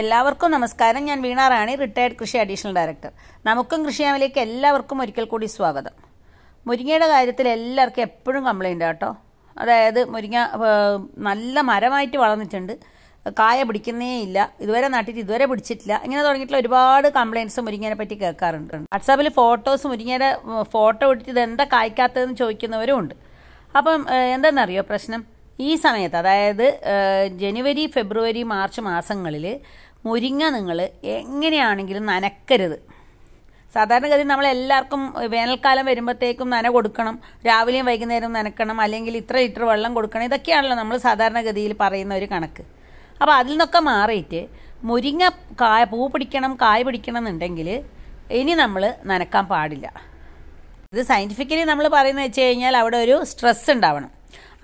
എല്ലാവർക്കും നമസ്കാരം ഞാൻ വീണ റാണി റിട്ടയർഡ് കൃഷി അഡീഷണൽ ഡയറക്ടർ നമുക്കും കൃഷിയാമിലേക്ക് എല്ലാവർക്കും ഒരിക്കൽ കൂടി സ്വാഗതം മുരിങ്ങയുടെ കാര്യത്തിൽ എല്ലാവർക്കും എപ്പോഴും കംപ്ലൈൻ്റ് കേട്ടോ അതായത് മുരിങ്ങ നല്ല മരമായിട്ട് വളർന്നിട്ടുണ്ട് കായ പിടിക്കുന്നേ ഇല്ല ഇതുവരെ നട്ടിട്ട് ഇതുവരെ പിടിച്ചിട്ടില്ല ഇങ്ങനെ തുടങ്ങിയിട്ടുള്ള ഒരുപാട് കംപ്ലയിൻസ് മുരിങ്ങേനെ പറ്റി കേൾക്കാറുണ്ട് വാട്സാപ്പിൽ ഫോട്ടോസ് മുരിങ്ങയുടെ ഫോട്ടോ ഇട്ടിട്ട് ഇത് എന്താ കായ്ക്കാത്തതെന്ന് ചോദിക്കുന്നവരും ഉണ്ട് അപ്പം എന്താണെന്നറിയോ പ്രശ്നം ഈ സമയത്ത് അതായത് ജനുവരി ഫെബ്രുവരി മാർച്ച് മാസങ്ങളിൽ മുരിങ്ങ നിങ്ങൾ എങ്ങനെയാണെങ്കിലും നനക്കരുത് സാധാരണഗതി നമ്മളെല്ലാവർക്കും വേനൽക്കാലം വരുമ്പോഴത്തേക്കും നന കൊടുക്കണം രാവിലെയും വൈകുന്നേരവും നനക്കണം അല്ലെങ്കിൽ ഇത്ര ലിറ്റർ വെള്ളം കൊടുക്കണം ഇതൊക്കെയാണല്ലോ നമ്മൾ സാധാരണഗതിയിൽ പറയുന്ന ഒരു കണക്ക് അപ്പോൾ അതിൽ നിന്നൊക്കെ മാറിയിട്ട് മുരിങ്ങ കായ പൂ പിടിക്കണം കായ പിടിക്കണം എന്നുണ്ടെങ്കിൽ ഇനി നമ്മൾ നനക്കാൻ പാടില്ല ഇത് സയൻറ്റിഫിക്കലി നമ്മൾ പറയുന്നത് വെച്ച് കഴിഞ്ഞാൽ അവിടെ ഒരു സ്ട്രെസ് ഉണ്ടാവണം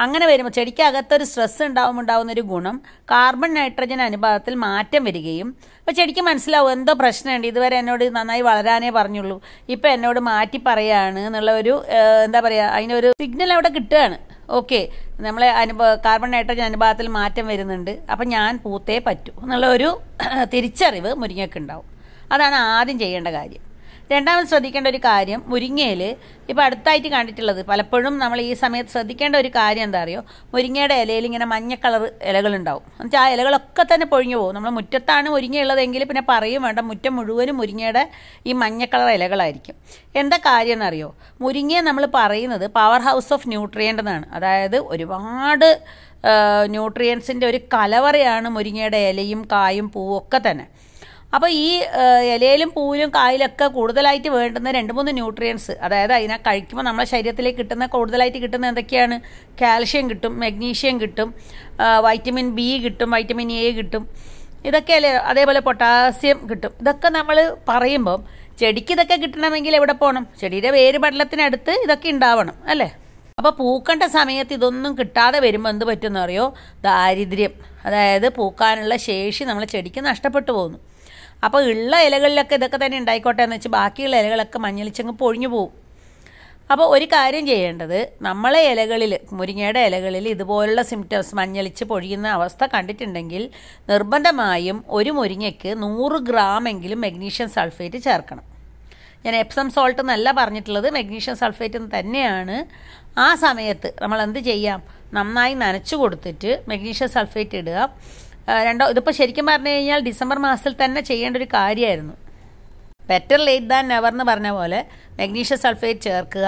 അങ്ങനെ വരുമ്പോൾ ചെടിക്കകത്തൊരു അകത്തൊരു സ്ട്രെസ് ഉണ്ടാവുമ്പോൾ ഉണ്ടാകുന്ന ഒരു ഗുണം കാർബൺ നൈട്രജൻ അനുപാതത്തിൽ മാറ്റം വരികയും അപ്പോൾ ചെടിക്ക് മനസ്സിലാവും എന്തോ പ്രശ്നമുണ്ട് ഇതുവരെ എന്നോട് നന്നായി വളരാനേ പറഞ്ഞുള്ളൂ ഇപ്പോൾ എന്നോട് മാറ്റി പറയാണ് എന്നുള്ള ഒരു എന്താ പറയുക അതിനൊരു സിഗ്നൽ അവിടെ കിട്ടുകയാണ് ഓക്കെ നമ്മളെ അനുഭവ കാർബൺ നൈട്രജൻ അനുപാതത്തിൽ മാറ്റം വരുന്നുണ്ട് അപ്പം ഞാൻ പൂത്തേ പറ്റൂ എന്നുള്ള ഒരു തിരിച്ചറിവ് മുരിങ്ങയ്ക്കുണ്ടാവും അതാണ് ആദ്യം ചെയ്യേണ്ട കാര്യം രണ്ടാമത് ശ്രദ്ധിക്കേണ്ട ഒരു കാര്യം മുരിങ്ങയിൽ ഇപ്പോൾ അടുത്തായിട്ട് കണ്ടിട്ടുള്ളത് പലപ്പോഴും നമ്മൾ ഈ സമയത്ത് ശ്രദ്ധിക്കേണ്ട ഒരു കാര്യം എന്താ അറിയോ മുരിങ്ങയുടെ ഇലയിൽ ഇങ്ങനെ മഞ്ഞ കളർ ഇലകളുണ്ടാവും എന്നുവെച്ചാൽ ആ ഇലകളൊക്കെ തന്നെ പൊഴിഞ്ഞു പോകും നമ്മൾ മുറ്റത്താണ് മുരിങ്ങയുള്ളതെങ്കിൽ പിന്നെ പറയും വേണ്ട മുറ്റം മുഴുവനും മുരിങ്ങയുടെ ഈ മഞ്ഞ കളർ ഇലകളായിരിക്കും എന്താ കാര്യം എന്നറിയോ മുരിങ്ങയെ നമ്മൾ പറയുന്നത് പവർ ഹൗസ് ഓഫ് ന്യൂട്രിയൻ്റ് എന്നാണ് അതായത് ഒരുപാട് ന്യൂട്രിയൻസിൻ്റെ ഒരു കലവറയാണ് മുരിങ്ങയുടെ ഇലയും കായും പൂവും ഒക്കെ തന്നെ അപ്പോൾ ഈ ഇലയിലും പൂവിലും കായിലൊക്കെ കൂടുതലായിട്ട് വേണ്ടുന്ന രണ്ട് മൂന്ന് ന്യൂട്രിയൻസ് അതായത് അതിനെ കഴിക്കുമ്പോൾ നമ്മുടെ ശരീരത്തിലേക്ക് കിട്ടുന്ന കൂടുതലായിട്ട് കിട്ടുന്ന എന്തൊക്കെയാണ് കാൽഷ്യം കിട്ടും മഗ്നീഷ്യം കിട്ടും വൈറ്റമിൻ ബി കിട്ടും വൈറ്റമിൻ എ കിട്ടും ഇതൊക്കെ അല്ലേ അതേപോലെ പൊട്ടാസ്യം കിട്ടും ഇതൊക്കെ നമ്മൾ പറയുമ്പം ചെടിക്ക് ഇതൊക്കെ കിട്ടണമെങ്കിൽ എവിടെ പോകണം ചെടിയുടെ വേര് പടലത്തിനടുത്ത് ഇതൊക്കെ ഉണ്ടാവണം അല്ലേ അപ്പോൾ പൂക്കേണ്ട സമയത്ത് ഇതൊന്നും കിട്ടാതെ വരുമ്പോൾ എന്ത് പറ്റുമെന്ന് അറിയോ ദാരിദ്ര്യം അതായത് പൂക്കാനുള്ള ശേഷി നമ്മൾ ചെടിക്ക് നഷ്ടപ്പെട്ടു പോകുന്നു അപ്പോൾ ഉള്ള ഇലകളിലൊക്കെ ഇതൊക്കെ തന്നെ ഉണ്ടായിക്കോട്ടെ എന്ന് വെച്ചാൽ ബാക്കിയുള്ള ഇലകളൊക്കെ മഞ്ഞളിച്ചങ്ങ് പൊഴിഞ്ഞു പോകും അപ്പോൾ ഒരു കാര്യം ചെയ്യേണ്ടത് നമ്മളെ ഇലകളിൽ മുരിങ്ങയുടെ ഇലകളിൽ ഇതുപോലുള്ള സിംറ്റംസ് മഞ്ഞളിച്ച് പൊഴിയുന്ന അവസ്ഥ കണ്ടിട്ടുണ്ടെങ്കിൽ നിർബന്ധമായും ഒരു മുരിങ്ങയ്ക്ക് നൂറ് ഗ്രാമെങ്കിലും മഗ്നീഷ്യം സൾഫേറ്റ് ചേർക്കണം ഞാൻ എപ്സം സോൾട്ട് എന്നല്ല പറഞ്ഞിട്ടുള്ളത് മഗ്നീഷ്യം സൾഫേറ്റ് തന്നെയാണ് ആ സമയത്ത് നമ്മൾ എന്ത് ചെയ്യാം നന്നായി നനച്ചു കൊടുത്തിട്ട് മഗ്നീഷ്യം സൾഫേറ്റ് ഇടുക രണ്ടോ ഇതിപ്പോൾ ശരിക്കും പറഞ്ഞു കഴിഞ്ഞാൽ ഡിസംബർ മാസത്തിൽ തന്നെ ചെയ്യേണ്ട ഒരു കാര്യമായിരുന്നു ബെറ്റർ ലേറ്റ് ദാൻ നെവർ എന്ന് പറഞ്ഞ പോലെ മഗ്നീഷ്യം സൾഫേറ്റ് ചേർക്കുക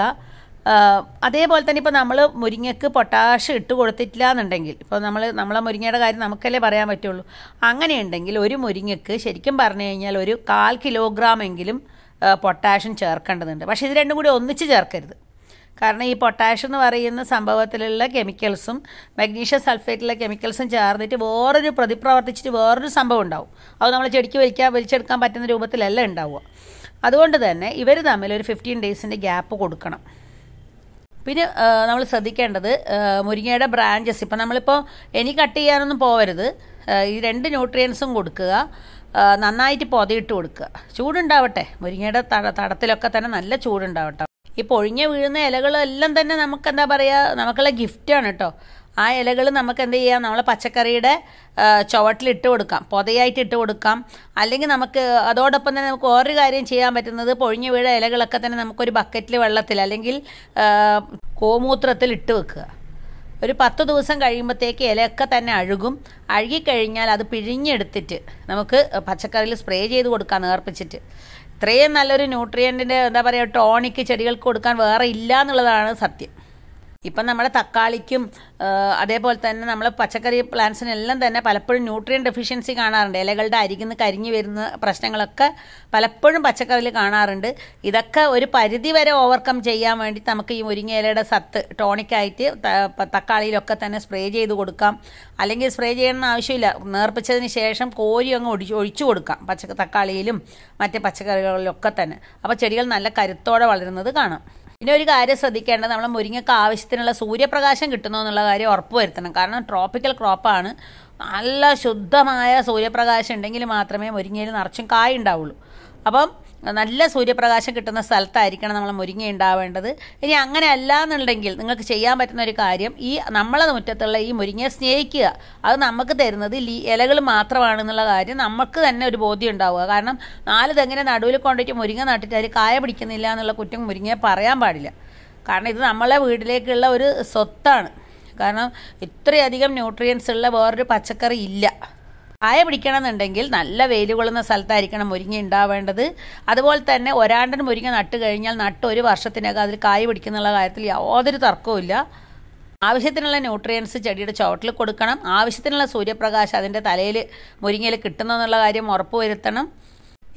അതേപോലെ തന്നെ ഇപ്പോൾ നമ്മൾ മുരിങ്ങയ്ക്ക് പൊട്ടാഷ് ഇട്ട് കൊടുത്തിട്ടില്ല എന്നുണ്ടെങ്കിൽ ഇപ്പോൾ നമ്മൾ നമ്മളെ മുരിങ്ങയുടെ കാര്യം നമുക്കല്ലേ പറയാൻ പറ്റുള്ളൂ അങ്ങനെയുണ്ടെങ്കിൽ ഒരു മുരിങ്ങയ്ക്ക് ശരിക്കും പറഞ്ഞു കഴിഞ്ഞാൽ ഒരു കാൽ കിലോഗ്രാം എങ്കിലും പൊട്ടാഷ്യം ചേർക്കേണ്ടതുണ്ട് പക്ഷേ ഇത് രണ്ടും കൂടി ഒന്നിച്ച് ചേർക്കരുത് കാരണം ഈ പൊട്ടാഷ്യം എന്ന് പറയുന്ന സംഭവത്തിലുള്ള കെമിക്കൽസും മഗ്നീഷ്യം സൾഫേറ്റിലെ കെമിക്കൽസും ചേർന്നിട്ട് വേറൊരു പ്രതിപ്രവർത്തിച്ചിട്ട് വേറൊരു സംഭവം ഉണ്ടാവും അത് നമ്മൾ ചെടിക്ക് വലിക്കാൻ വലിച്ചെടുക്കാൻ പറ്റുന്ന രൂപത്തിലല്ല ഉണ്ടാവുക അതുകൊണ്ട് തന്നെ ഇവർ തമ്മിൽ ഒരു ഫിഫ്റ്റീൻ ഡേയ്സിൻ്റെ ഗ്യാപ്പ് കൊടുക്കണം പിന്നെ നമ്മൾ ശ്രദ്ധിക്കേണ്ടത് മുരിങ്ങയുടെ ബ്രാഞ്ചസ് ഇപ്പം നമ്മളിപ്പോൾ എനി കട്ട് ചെയ്യാനൊന്നും പോവരുത് ഈ രണ്ട് ന്യൂട്രിയൻസും കൊടുക്കുക നന്നായിട്ട് പൊതയിട്ട് കൊടുക്കുക ചൂടുണ്ടാവട്ടെ മുരിങ്ങയുടെ തടത്തിലൊക്കെ തന്നെ നല്ല ചൂടുണ്ടാവട്ടെ ഈ പൊഴിഞ്ഞ വീഴുന്ന ഇലകളെല്ലാം തന്നെ നമുക്ക് എന്താ പറയുക നമുക്കുള്ള ഗിഫ്റ്റാണ് കേട്ടോ ആ ഇലകൾ നമുക്ക് എന്ത് ചെയ്യാം നമ്മളെ പച്ചക്കറിയുടെ ചുവട്ടിലിട്ട് ഇട്ട് കൊടുക്കാം പൊതയായിട്ട് ഇട്ട് കൊടുക്കാം അല്ലെങ്കിൽ നമുക്ക് അതോടൊപ്പം തന്നെ നമുക്ക് ഓരോ കാര്യം ചെയ്യാൻ പറ്റുന്നത് പൊഴിഞ്ഞു വീഴ ഇലകളൊക്കെ തന്നെ നമുക്കൊരു ബക്കറ്റിൽ വെള്ളത്തിൽ അല്ലെങ്കിൽ ഗോമൂത്രത്തിൽ ഇട്ട് വെക്കുക ഒരു പത്ത് ദിവസം കഴിയുമ്പോഴത്തേക്ക് ഇലയൊക്കെ തന്നെ അഴുകും അഴുകിക്കഴിഞ്ഞാൽ അത് പിഴിഞ്ഞെടുത്തിട്ട് നമുക്ക് പച്ചക്കറിയിൽ സ്പ്രേ ചെയ്ത് കൊടുക്കാം നേർപ്പിച്ചിട്ട് ഇത്രയും നല്ലൊരു ന്യൂട്രിയൻറ്റിൻ്റെ എന്താ പറയുക ടോണിക്ക് ചെടികൾക്ക് കൊടുക്കാൻ വേറെ ഇല്ല എന്നുള്ളതാണ് സത്യം ഇപ്പം നമ്മുടെ തക്കാളിക്കും അതേപോലെ തന്നെ നമ്മൾ പച്ചക്കറി പ്ലാന്റ്സിനെല്ലാം തന്നെ പലപ്പോഴും ന്യൂട്രിയൻ ഡെഫിഷ്യൻസി കാണാറുണ്ട് ഇലകളുടെ അരികിന്ന് കരിഞ്ഞു വരുന്ന പ്രശ്നങ്ങളൊക്കെ പലപ്പോഴും പച്ചക്കറിയിൽ കാണാറുണ്ട് ഇതൊക്കെ ഒരു പരിധി വരെ ഓവർകം ചെയ്യാൻ വേണ്ടി നമുക്ക് ഈ മുരിങ്ങ ഇലയുടെ സത്ത് ടോണിക്കായിട്ട് തക്കാളിയിലൊക്കെ തന്നെ സ്പ്രേ ചെയ്ത് കൊടുക്കാം അല്ലെങ്കിൽ സ്പ്രേ ചെയ്യണമെന്ന് ആവശ്യമില്ല നേർപ്പിച്ചതിന് ശേഷം കോരി അങ്ങ് ഒഴിച്ച് ഒഴിച്ചു കൊടുക്കാം പച്ച തക്കാളിയിലും മറ്റ് പച്ചക്കറികളിലൊക്കെ തന്നെ അപ്പോൾ ചെടികൾ നല്ല കരുത്തോടെ വളരുന്നത് കാണാം പിന്നെ ഒരു കാര്യം ശ്രദ്ധിക്കേണ്ടത് നമ്മൾ മുരിങ്ങയ്ക്ക് ആവശ്യത്തിനുള്ള സൂര്യപ്രകാശം കിട്ടുന്നു എന്നുള്ള കാര്യം ഉറപ്പുവരുത്തണം കാരണം ട്രോപ്പിക്കൽ ക്രോപ്പാണ് നല്ല ശുദ്ധമായ സൂര്യപ്രകാശം ഉണ്ടെങ്കിൽ മാത്രമേ മുരിങ്ങയിൽ നിറച്ചും കായ ഉണ്ടാവുള്ളൂ അപ്പം നല്ല സൂര്യപ്രകാശം കിട്ടുന്ന സ്ഥലത്തായിരിക്കണം നമ്മൾ മുരിങ്ങ ഉണ്ടാവേണ്ടത് ഇനി അങ്ങനെ അല്ല എന്നുണ്ടെങ്കിൽ നിങ്ങൾക്ക് ചെയ്യാൻ പറ്റുന്ന ഒരു കാര്യം ഈ നമ്മളെ മുറ്റത്തുള്ള ഈ മുരിങ്ങയെ സ്നേഹിക്കുക അത് നമുക്ക് തരുന്നത് ലീ ഇലകൾ മാത്രമാണെന്നുള്ള കാര്യം നമുക്ക് തന്നെ ഒരു ബോധ്യം ഉണ്ടാവുക കാരണം നാല് തെങ്ങിനെ നടുവിൽ കൊണ്ടിട്ട് മുരിങ്ങ നട്ടിട്ട് അതിൽ കായ പിടിക്കുന്നില്ല എന്നുള്ള കുറ്റം മുരിങ്ങയെ പറയാൻ പാടില്ല കാരണം ഇത് നമ്മളെ വീട്ടിലേക്കുള്ള ഒരു സ്വത്താണ് കാരണം ഇത്രയധികം ന്യൂട്രിയൻസ് ഉള്ള വേറൊരു പച്ചക്കറി ഇല്ല അയ പിടിക്കണമെന്നുണ്ടെങ്കിൽ നല്ല വെയിൽ കൊള്ളുന്ന സ്ഥലത്തായിരിക്കണം മുരിങ്ങ ഉണ്ടാവേണ്ടത് അതുപോലെ തന്നെ ഒരാണ്ടൻ മുരിങ്ങ നട്ട് കഴിഞ്ഞാൽ നട്ട് ഒരു വർഷത്തിനകം അതിൽ കായ് പിടിക്കുന്നുള്ള കാര്യത്തിൽ യാതൊരു തർക്കവുമില്ല ആവശ്യത്തിനുള്ള ന്യൂട്രിയൻസ് ചെടിയുടെ ചുവട്ടിൽ കൊടുക്കണം ആവശ്യത്തിനുള്ള സൂര്യപ്രകാശം അതിൻ്റെ തലയിൽ മുരിങ്ങയിൽ കിട്ടുന്നു എന്നുള്ള കാര്യം ഉറപ്പുവരുത്തണം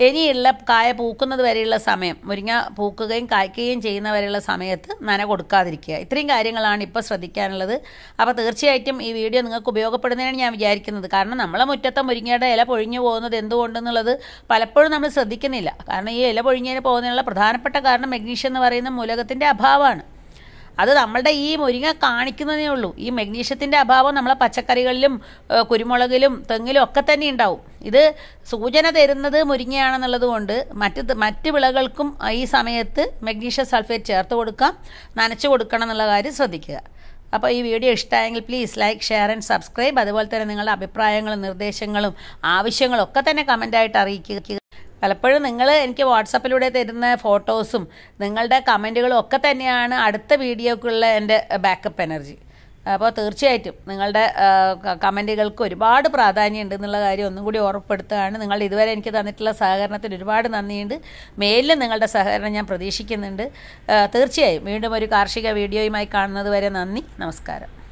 ഇനിയുള്ള കായ പൂക്കുന്നത് വരെയുള്ള സമയം മുരിങ്ങ പൂക്കുകയും കായ്ക്കുകയും ചെയ്യുന്ന വരെയുള്ള സമയത്ത് നന കൊടുക്കാതിരിക്കുക ഇത്രയും കാര്യങ്ങളാണ് ഇപ്പോൾ ശ്രദ്ധിക്കാനുള്ളത് അപ്പോൾ തീർച്ചയായിട്ടും ഈ വീഡിയോ നിങ്ങൾക്ക് ഉപയോഗപ്പെടുന്നതിനാണ് ഞാൻ വിചാരിക്കുന്നത് കാരണം നമ്മളെ മുറ്റത്തെ മുരിങ്ങയുടെ ഇല പൊഴിഞ്ഞു പോകുന്നത് എന്തുകൊണ്ടെന്നുള്ളത് പലപ്പോഴും നമ്മൾ ശ്രദ്ധിക്കുന്നില്ല കാരണം ഈ ഇല പൊഴിഞ്ഞതിന് പോകുന്നതിനുള്ള പ്രധാനപ്പെട്ട കാരണം മെഗ്നീഷ്യം എന്ന് പറയുന്ന മൂലകത്തിൻ്റെ അഭാവമാണ് അത് നമ്മളുടെ ഈ മുരിങ്ങ കാണിക്കുന്നതേ ഉള്ളൂ ഈ മഗ്നീഷ്യത്തിൻ്റെ അഭാവം നമ്മളെ പച്ചക്കറികളിലും കുരുമുളകിലും തെങ്ങിലും ഒക്കെ തന്നെ ഉണ്ടാവും ഇത് സൂചന തരുന്നത് മുരിങ്ങയാണെന്നുള്ളത് കൊണ്ട് മറ്റ് മറ്റ് വിളകൾക്കും ഈ സമയത്ത് മഗ്നീഷ്യം സൾഫേറ്റ് ചേർത്ത് കൊടുക്കാം നനച്ചു കൊടുക്കണം എന്നുള്ള കാര്യം ശ്രദ്ധിക്കുക അപ്പോൾ ഈ വീഡിയോ ഇഷ്ടമായെങ്കിൽ please like share and subscribe അതുപോലെ തന്നെ നിങ്ങളുടെ അഭിപ്രായങ്ങളും നിർദ്ദേശങ്ങളും ആവശ്യങ്ങളും ഒക്കെ തന്നെ കമൻ്റായിട്ട് അറിയിക്കുക പലപ്പോഴും നിങ്ങൾ എനിക്ക് വാട്സപ്പിലൂടെ തരുന്ന ഫോട്ടോസും നിങ്ങളുടെ കമൻറ്റുകളും ഒക്കെ തന്നെയാണ് അടുത്ത വീഡിയോക്കുള്ള എൻ്റെ ബാക്കപ്പ് എനർജി അപ്പോൾ തീർച്ചയായിട്ടും നിങ്ങളുടെ കമൻറ്റുകൾക്ക് ഒരുപാട് പ്രാധാന്യമുണ്ട് എന്നുള്ള കാര്യം ഒന്നും കൂടി ഓർമ്മപ്പെടുത്തുകയാണ് നിങ്ങൾ ഇതുവരെ എനിക്ക് തന്നിട്ടുള്ള സഹകരണത്തിന് ഒരുപാട് നന്ദിയുണ്ട് മേലിലും നിങ്ങളുടെ സഹകരണം ഞാൻ പ്രതീക്ഷിക്കുന്നുണ്ട് തീർച്ചയായും വീണ്ടും ഒരു കാർഷിക വീഡിയോയുമായി കാണുന്നത് വരെ നന്ദി നമസ്കാരം